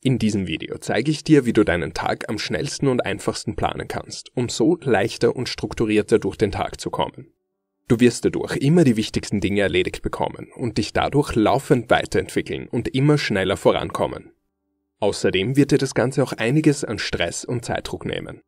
In diesem Video zeige ich dir, wie du deinen Tag am schnellsten und einfachsten planen kannst, um so leichter und strukturierter durch den Tag zu kommen. Du wirst dadurch immer die wichtigsten Dinge erledigt bekommen und dich dadurch laufend weiterentwickeln und immer schneller vorankommen. Außerdem wird dir das Ganze auch einiges an Stress und Zeitdruck nehmen.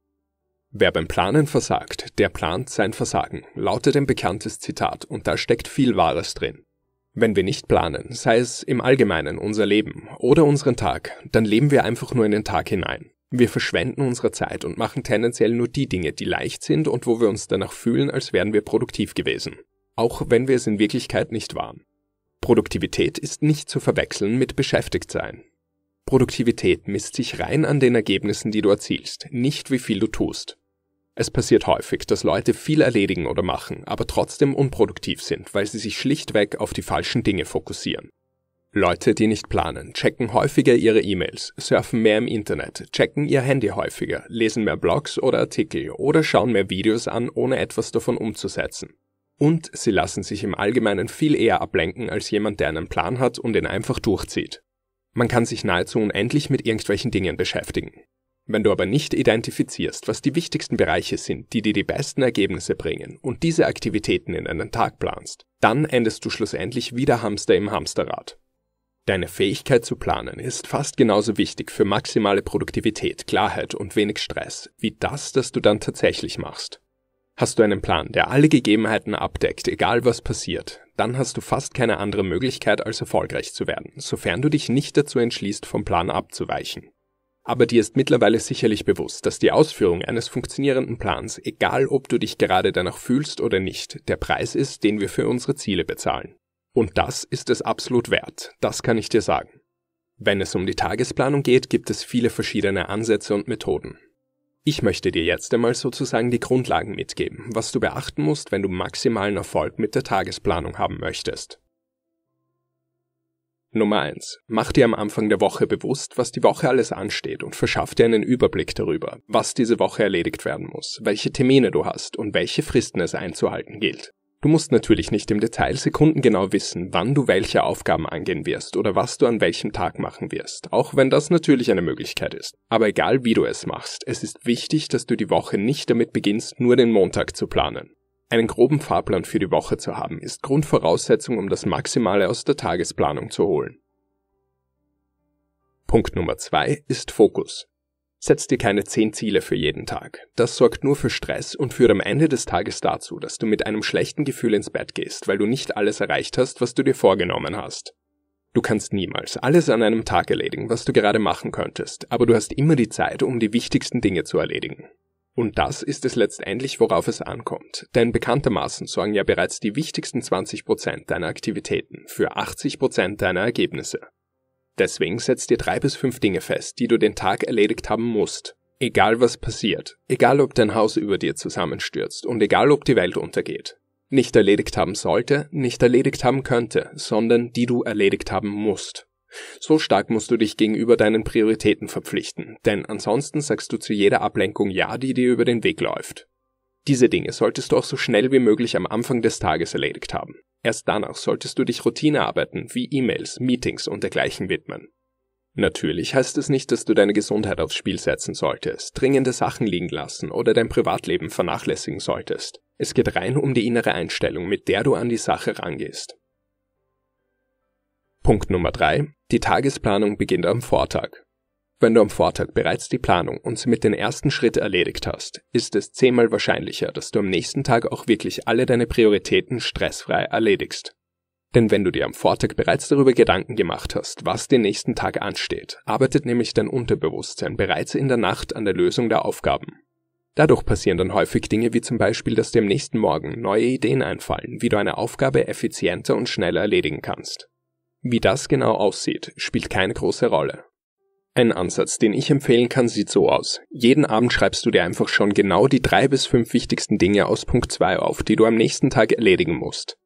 Wer beim Planen versagt, der plant sein Versagen, lautet ein bekanntes Zitat und da steckt viel Wahres drin. Wenn wir nicht planen, sei es im Allgemeinen unser Leben oder unseren Tag, dann leben wir einfach nur in den Tag hinein. Wir verschwenden unsere Zeit und machen tendenziell nur die Dinge, die leicht sind und wo wir uns danach fühlen, als wären wir produktiv gewesen. Auch wenn wir es in Wirklichkeit nicht waren. Produktivität ist nicht zu verwechseln mit Beschäftigtsein. Produktivität misst sich rein an den Ergebnissen, die du erzielst, nicht wie viel du tust. Es passiert häufig, dass Leute viel erledigen oder machen, aber trotzdem unproduktiv sind, weil sie sich schlichtweg auf die falschen Dinge fokussieren. Leute, die nicht planen, checken häufiger ihre E-Mails, surfen mehr im Internet, checken ihr Handy häufiger, lesen mehr Blogs oder Artikel oder schauen mehr Videos an, ohne etwas davon umzusetzen. Und sie lassen sich im Allgemeinen viel eher ablenken als jemand, der einen Plan hat und ihn einfach durchzieht. Man kann sich nahezu unendlich mit irgendwelchen Dingen beschäftigen. Wenn du aber nicht identifizierst, was die wichtigsten Bereiche sind, die dir die besten Ergebnisse bringen und diese Aktivitäten in einen Tag planst, dann endest du schlussendlich wieder Hamster im Hamsterrad. Deine Fähigkeit zu planen ist fast genauso wichtig für maximale Produktivität, Klarheit und wenig Stress wie das, das du dann tatsächlich machst. Hast du einen Plan, der alle Gegebenheiten abdeckt, egal was passiert, dann hast du fast keine andere Möglichkeit, als erfolgreich zu werden, sofern du dich nicht dazu entschließt, vom Plan abzuweichen. Aber dir ist mittlerweile sicherlich bewusst, dass die Ausführung eines funktionierenden Plans, egal ob du dich gerade danach fühlst oder nicht, der Preis ist, den wir für unsere Ziele bezahlen. Und das ist es absolut wert, das kann ich dir sagen. Wenn es um die Tagesplanung geht, gibt es viele verschiedene Ansätze und Methoden. Ich möchte dir jetzt einmal sozusagen die Grundlagen mitgeben, was du beachten musst, wenn du maximalen Erfolg mit der Tagesplanung haben möchtest. Nummer eins: Mach dir am Anfang der Woche bewusst, was die Woche alles ansteht und verschaff dir einen Überblick darüber, was diese Woche erledigt werden muss, welche Termine du hast und welche Fristen es einzuhalten gilt. Du musst natürlich nicht im Detail sekundengenau wissen, wann du welche Aufgaben angehen wirst oder was du an welchem Tag machen wirst, auch wenn das natürlich eine Möglichkeit ist. Aber egal wie du es machst, es ist wichtig, dass du die Woche nicht damit beginnst, nur den Montag zu planen. Einen groben Fahrplan für die Woche zu haben, ist Grundvoraussetzung, um das Maximale aus der Tagesplanung zu holen. Punkt Nummer zwei ist Fokus. Setz dir keine zehn Ziele für jeden Tag. Das sorgt nur für Stress und führt am Ende des Tages dazu, dass du mit einem schlechten Gefühl ins Bett gehst, weil du nicht alles erreicht hast, was du dir vorgenommen hast. Du kannst niemals alles an einem Tag erledigen, was du gerade machen könntest, aber du hast immer die Zeit, um die wichtigsten Dinge zu erledigen. Und das ist es letztendlich, worauf es ankommt. Denn bekanntermaßen sorgen ja bereits die wichtigsten 20% deiner Aktivitäten für 80% deiner Ergebnisse. Deswegen setz dir drei bis fünf Dinge fest, die du den Tag erledigt haben musst. Egal was passiert, egal ob dein Haus über dir zusammenstürzt und egal ob die Welt untergeht. Nicht erledigt haben sollte, nicht erledigt haben könnte, sondern die du erledigt haben musst. So stark musst du dich gegenüber deinen Prioritäten verpflichten, denn ansonsten sagst du zu jeder Ablenkung Ja, die dir über den Weg läuft. Diese Dinge solltest du auch so schnell wie möglich am Anfang des Tages erledigt haben. Erst danach solltest du dich Routinearbeiten wie E-Mails, Meetings und dergleichen widmen. Natürlich heißt es nicht, dass du deine Gesundheit aufs Spiel setzen solltest, dringende Sachen liegen lassen oder dein Privatleben vernachlässigen solltest. Es geht rein um die innere Einstellung, mit der du an die Sache rangehst. Punkt Nummer drei: die Tagesplanung beginnt am Vortag. Wenn du am Vortag bereits die Planung und mit den ersten Schritt erledigt hast, ist es zehnmal wahrscheinlicher, dass du am nächsten Tag auch wirklich alle deine Prioritäten stressfrei erledigst. Denn wenn du dir am Vortag bereits darüber Gedanken gemacht hast, was den nächsten Tag ansteht, arbeitet nämlich dein Unterbewusstsein bereits in der Nacht an der Lösung der Aufgaben. Dadurch passieren dann häufig Dinge wie zum Beispiel, dass dir am nächsten Morgen neue Ideen einfallen, wie du eine Aufgabe effizienter und schneller erledigen kannst. Wie das genau aussieht, spielt keine große Rolle. Ein Ansatz, den ich empfehlen kann, sieht so aus. Jeden Abend schreibst du dir einfach schon genau die drei bis fünf wichtigsten Dinge aus Punkt 2 auf, die du am nächsten Tag erledigen musst.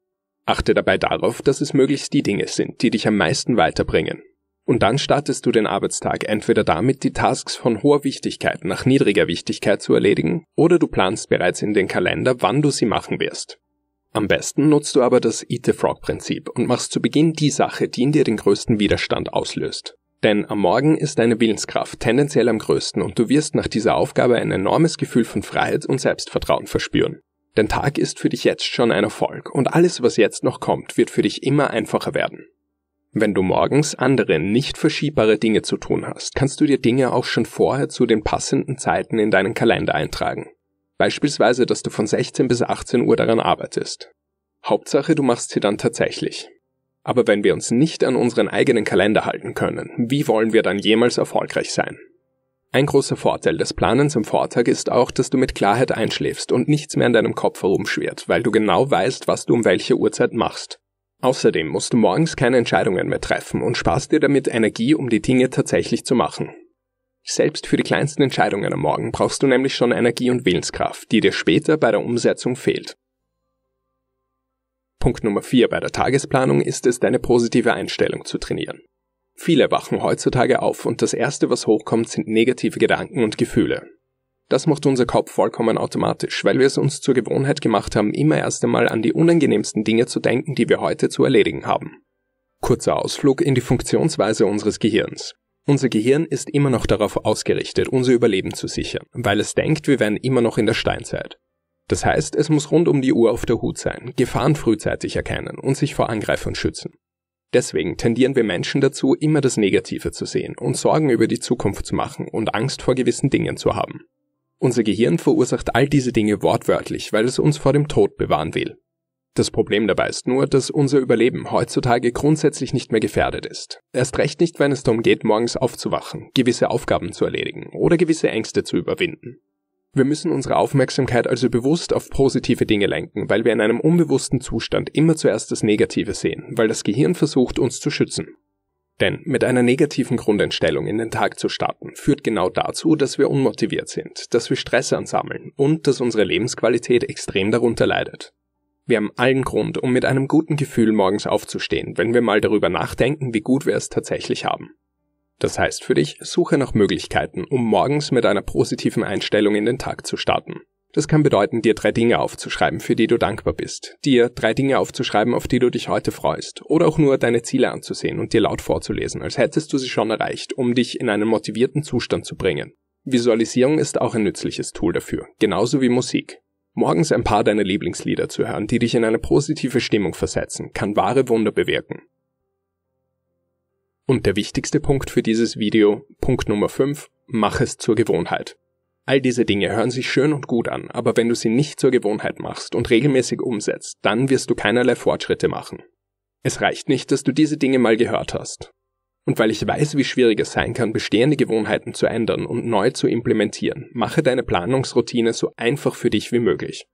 Achte dabei darauf, dass es möglichst die Dinge sind, die dich am meisten weiterbringen. Und dann startest du den Arbeitstag entweder damit, die Tasks von hoher Wichtigkeit nach niedriger Wichtigkeit zu erledigen, oder du planst bereits in den Kalender, wann du sie machen wirst. Am besten nutzt du aber das Eat the Frog Prinzip und machst zu Beginn die Sache, die in dir den größten Widerstand auslöst. Denn am Morgen ist deine Willenskraft tendenziell am größten und du wirst nach dieser Aufgabe ein enormes Gefühl von Freiheit und Selbstvertrauen verspüren. Dein Tag ist für dich jetzt schon ein Erfolg und alles, was jetzt noch kommt, wird für dich immer einfacher werden. Wenn du morgens andere nicht verschiebbare Dinge zu tun hast, kannst du dir Dinge auch schon vorher zu den passenden Zeiten in deinen Kalender eintragen. Beispielsweise, dass du von 16 bis 18 Uhr daran arbeitest. Hauptsache, du machst sie dann tatsächlich. Aber wenn wir uns nicht an unseren eigenen Kalender halten können, wie wollen wir dann jemals erfolgreich sein? Ein großer Vorteil des Planens am Vortag ist auch, dass du mit Klarheit einschläfst und nichts mehr in deinem Kopf herumschwirrt, weil du genau weißt, was du um welche Uhrzeit machst. Außerdem musst du morgens keine Entscheidungen mehr treffen und sparst dir damit Energie, um die Dinge tatsächlich zu machen. Selbst für die kleinsten Entscheidungen am Morgen brauchst du nämlich schon Energie und Willenskraft, die dir später bei der Umsetzung fehlt. Punkt Nummer 4 bei der Tagesplanung ist es, deine positive Einstellung zu trainieren. Viele wachen heutzutage auf und das Erste, was hochkommt, sind negative Gedanken und Gefühle. Das macht unser Kopf vollkommen automatisch, weil wir es uns zur Gewohnheit gemacht haben, immer erst einmal an die unangenehmsten Dinge zu denken, die wir heute zu erledigen haben. Kurzer Ausflug in die Funktionsweise unseres Gehirns. Unser Gehirn ist immer noch darauf ausgerichtet, unser Überleben zu sichern, weil es denkt, wir wären immer noch in der Steinzeit. Das heißt, es muss rund um die Uhr auf der Hut sein, Gefahren frühzeitig erkennen und sich vor Angreifern schützen. Deswegen tendieren wir Menschen dazu, immer das Negative zu sehen und Sorgen über die Zukunft zu machen und Angst vor gewissen Dingen zu haben. Unser Gehirn verursacht all diese Dinge wortwörtlich, weil es uns vor dem Tod bewahren will. Das Problem dabei ist nur, dass unser Überleben heutzutage grundsätzlich nicht mehr gefährdet ist. Erst recht nicht, wenn es darum geht, morgens aufzuwachen, gewisse Aufgaben zu erledigen oder gewisse Ängste zu überwinden. Wir müssen unsere Aufmerksamkeit also bewusst auf positive Dinge lenken, weil wir in einem unbewussten Zustand immer zuerst das Negative sehen, weil das Gehirn versucht, uns zu schützen. Denn mit einer negativen Grundeinstellung in den Tag zu starten, führt genau dazu, dass wir unmotiviert sind, dass wir Stress ansammeln und dass unsere Lebensqualität extrem darunter leidet. Wir haben allen Grund, um mit einem guten Gefühl morgens aufzustehen, wenn wir mal darüber nachdenken, wie gut wir es tatsächlich haben. Das heißt für dich, suche nach Möglichkeiten, um morgens mit einer positiven Einstellung in den Tag zu starten. Das kann bedeuten, dir drei Dinge aufzuschreiben, für die du dankbar bist, dir drei Dinge aufzuschreiben, auf die du dich heute freust, oder auch nur deine Ziele anzusehen und dir laut vorzulesen, als hättest du sie schon erreicht, um dich in einen motivierten Zustand zu bringen. Visualisierung ist auch ein nützliches Tool dafür, genauso wie Musik. Morgens ein paar deiner Lieblingslieder zu hören, die dich in eine positive Stimmung versetzen, kann wahre Wunder bewirken. Und der wichtigste Punkt für dieses Video, Punkt Nummer 5, mach es zur Gewohnheit. All diese Dinge hören sich schön und gut an, aber wenn du sie nicht zur Gewohnheit machst und regelmäßig umsetzt, dann wirst du keinerlei Fortschritte machen. Es reicht nicht, dass du diese Dinge mal gehört hast. Und weil ich weiß, wie schwierig es sein kann, bestehende Gewohnheiten zu ändern und neu zu implementieren, mache deine Planungsroutine so einfach für dich wie möglich.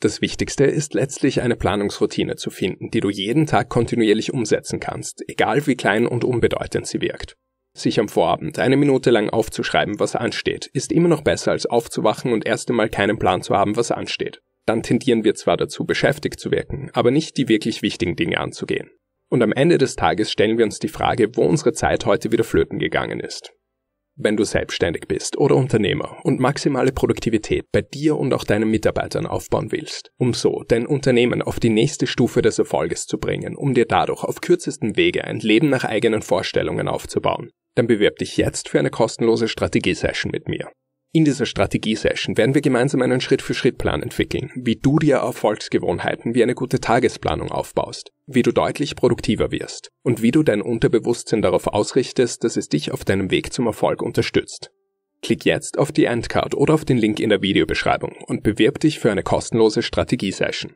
Das Wichtigste ist letztlich eine Planungsroutine zu finden, die du jeden Tag kontinuierlich umsetzen kannst, egal wie klein und unbedeutend sie wirkt. Sich am Vorabend eine Minute lang aufzuschreiben, was ansteht, ist immer noch besser als aufzuwachen und erst einmal keinen Plan zu haben, was ansteht. Dann tendieren wir zwar dazu, beschäftigt zu wirken, aber nicht die wirklich wichtigen Dinge anzugehen. Und am Ende des Tages stellen wir uns die Frage, wo unsere Zeit heute wieder flöten gegangen ist. Wenn du selbstständig bist oder Unternehmer und maximale Produktivität bei dir und auch deinen Mitarbeitern aufbauen willst, um so dein Unternehmen auf die nächste Stufe des Erfolges zu bringen, um dir dadurch auf kürzestem Wege ein Leben nach eigenen Vorstellungen aufzubauen, dann bewirb dich jetzt für eine kostenlose Strategiesession mit mir. In dieser Strategiesession werden wir gemeinsam einen Schritt-für-Schritt-Plan entwickeln, wie du dir Erfolgsgewohnheiten wie eine gute Tagesplanung aufbaust, wie du deutlich produktiver wirst und wie du dein Unterbewusstsein darauf ausrichtest, dass es dich auf deinem Weg zum Erfolg unterstützt. Klick jetzt auf die Endcard oder auf den Link in der Videobeschreibung und bewirb dich für eine kostenlose Strategiesession.